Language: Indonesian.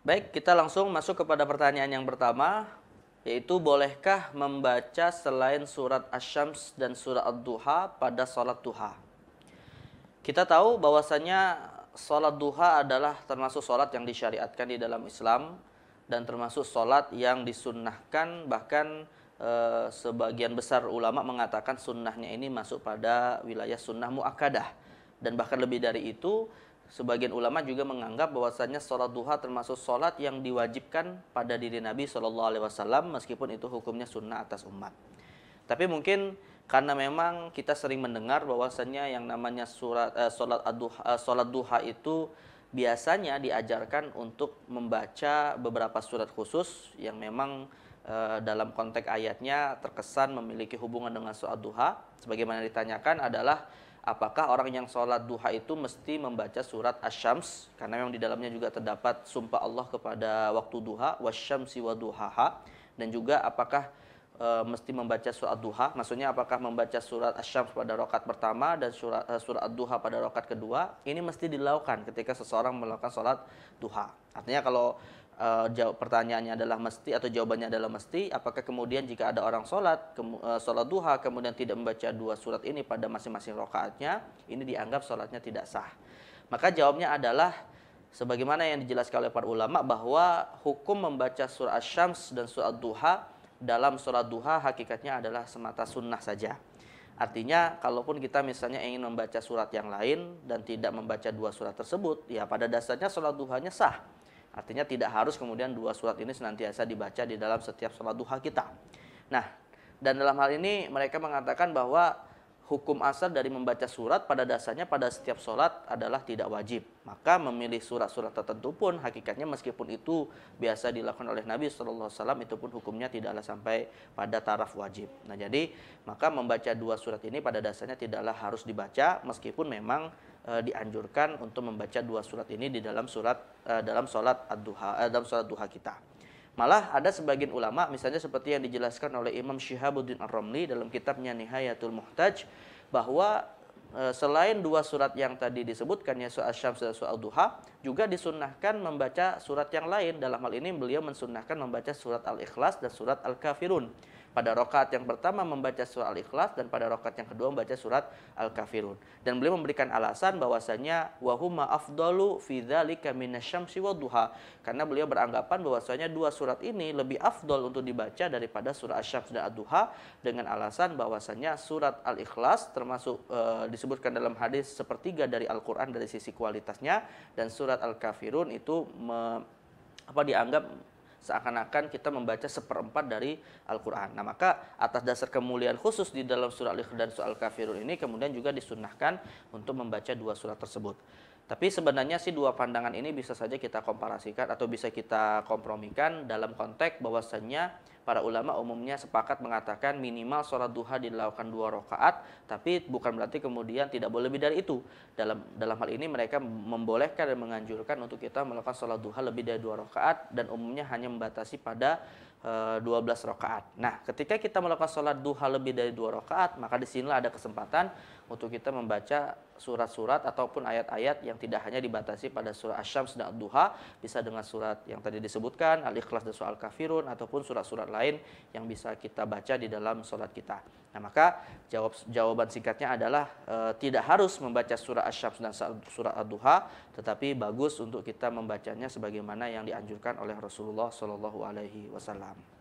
Baik, kita langsung masuk kepada pertanyaan yang pertama, yaitu bolehkah membaca selain surat Asy-Syams dan surat Ad-Duha pada salat duha? Kita tahu bahwasanya salat duha adalah termasuk salat yang disyariatkan di dalam Islam dan termasuk salat yang disunnahkan bahkan e, sebagian besar ulama mengatakan sunnahnya ini masuk pada wilayah sunnah muakkadah dan bahkan lebih dari itu Sebagian ulama juga menganggap bahwasannya sholat duha termasuk sholat yang diwajibkan pada diri Nabi saw meskipun itu hukumnya sunnah atas umat. Tapi mungkin karena memang kita sering mendengar bahwasannya yang namanya surat eh, sholat aduha, eh, sholat duha itu biasanya diajarkan untuk membaca beberapa surat khusus yang memang eh, dalam konteks ayatnya terkesan memiliki hubungan dengan sholat duha. Sebagaimana ditanyakan adalah apakah orang yang sholat duha itu mesti membaca surat asyams karena memang di dalamnya juga terdapat sumpah Allah kepada waktu duha wasyamsi wa duhaha dan juga apakah e, mesti membaca surat duha maksudnya apakah membaca surat asyams pada rokat pertama dan surat e, surat duha pada rokat kedua ini mesti dilakukan ketika seseorang melakukan sholat duha artinya kalau uh, jawab pertanyaannya adalah mesti atau jawabannya adalah mesti apakah kemudian jika ada orang sholat ke, uh, eh, sholat duha kemudian tidak membaca dua surat ini pada masing-masing rokaatnya ini dianggap sholatnya tidak sah maka jawabnya adalah sebagaimana yang dijelaskan oleh para ulama bahwa hukum membaca surat shams syams dan surat duha dalam sholat duha hakikatnya adalah semata sunnah saja Artinya, kalaupun kita misalnya ingin membaca surat yang lain dan tidak membaca dua surat tersebut, ya pada dasarnya sholat duhanya sah Artinya tidak harus kemudian dua surat ini senantiasa dibaca di dalam setiap sholat duha kita. Nah, dan dalam hal ini mereka mengatakan bahwa hukum asal dari membaca surat pada dasarnya pada setiap sholat adalah tidak wajib. Maka memilih surat-surat tertentu pun hakikatnya meskipun itu biasa dilakukan oleh Nabi SAW itu pun hukumnya tidaklah sampai pada taraf wajib. Nah jadi maka membaca dua surat ini pada dasarnya tidaklah harus dibaca meskipun memang e, dianjurkan untuk membaca dua surat ini di dalam surat e, dalam sholat ad-duha e, dalam sholat duha kita. Malah ada sebagian ulama misalnya seperti yang dijelaskan oleh Imam Syihabuddin Ar-Romli dalam kitabnya Nihayatul Muhtaj bahwa Eh, selain dua surat yang tadi disebutkan ya surat syams dan surat duha juga disunnahkan membaca surat yang lain dalam hal ini beliau mensunnahkan membaca surat al-ikhlas dan surat al-kafirun pada rokaat yang pertama membaca surat al-ikhlas dan pada rokaat yang kedua membaca surat al-kafirun dan beliau memberikan alasan bahwasanya wahuma afdalu fi dzalika minasyamsi duha karena beliau beranggapan bahwasanya dua surat ini lebih afdol untuk dibaca daripada surat syams dan aduha duha dengan alasan bahwasanya surat al-ikhlas termasuk eh, di disebutkan dalam hadis sepertiga dari Al-Qur'an dari sisi kualitasnya dan surat Al-Kafirun itu me, apa dianggap seakan-akan kita membaca seperempat dari Al-Quran. Nah maka atas dasar kemuliaan khusus di dalam surat Al-Ikhlas dan surat Al-Kafirun ini kemudian juga disunahkan untuk membaca dua surat tersebut. Tapi sebenarnya sih dua pandangan ini bisa saja kita komparasikan atau bisa kita kompromikan dalam konteks bahwasannya para ulama umumnya sepakat mengatakan minimal sholat duha dilakukan dua rakaat, tapi bukan berarti kemudian tidak boleh lebih dari itu. Dalam dalam hal ini mereka membolehkan dan menganjurkan untuk kita melakukan sholat duha lebih dari dua rakaat dan umumnya hanya membatasi pada 12 eh, rakaat. Nah, ketika kita melakukan sholat duha lebih dari dua rakaat, maka di disinilah ada kesempatan untuk kita membaca surat-surat ataupun ayat-ayat yang tidak hanya dibatasi pada surat Asyams dan Duha, bisa dengan surat yang tadi disebutkan, Al-Ikhlas dan Soal Kafirun, ataupun surat-surat lain yang bisa kita baca di dalam sholat kita. Nah maka jawab, jawaban singkatnya adalah e, tidak harus membaca surah asy-syams dan surah Ad-Duha, tetapi bagus untuk kita membacanya sebagaimana yang dianjurkan oleh Rasulullah Shallallahu Alaihi Wasallam.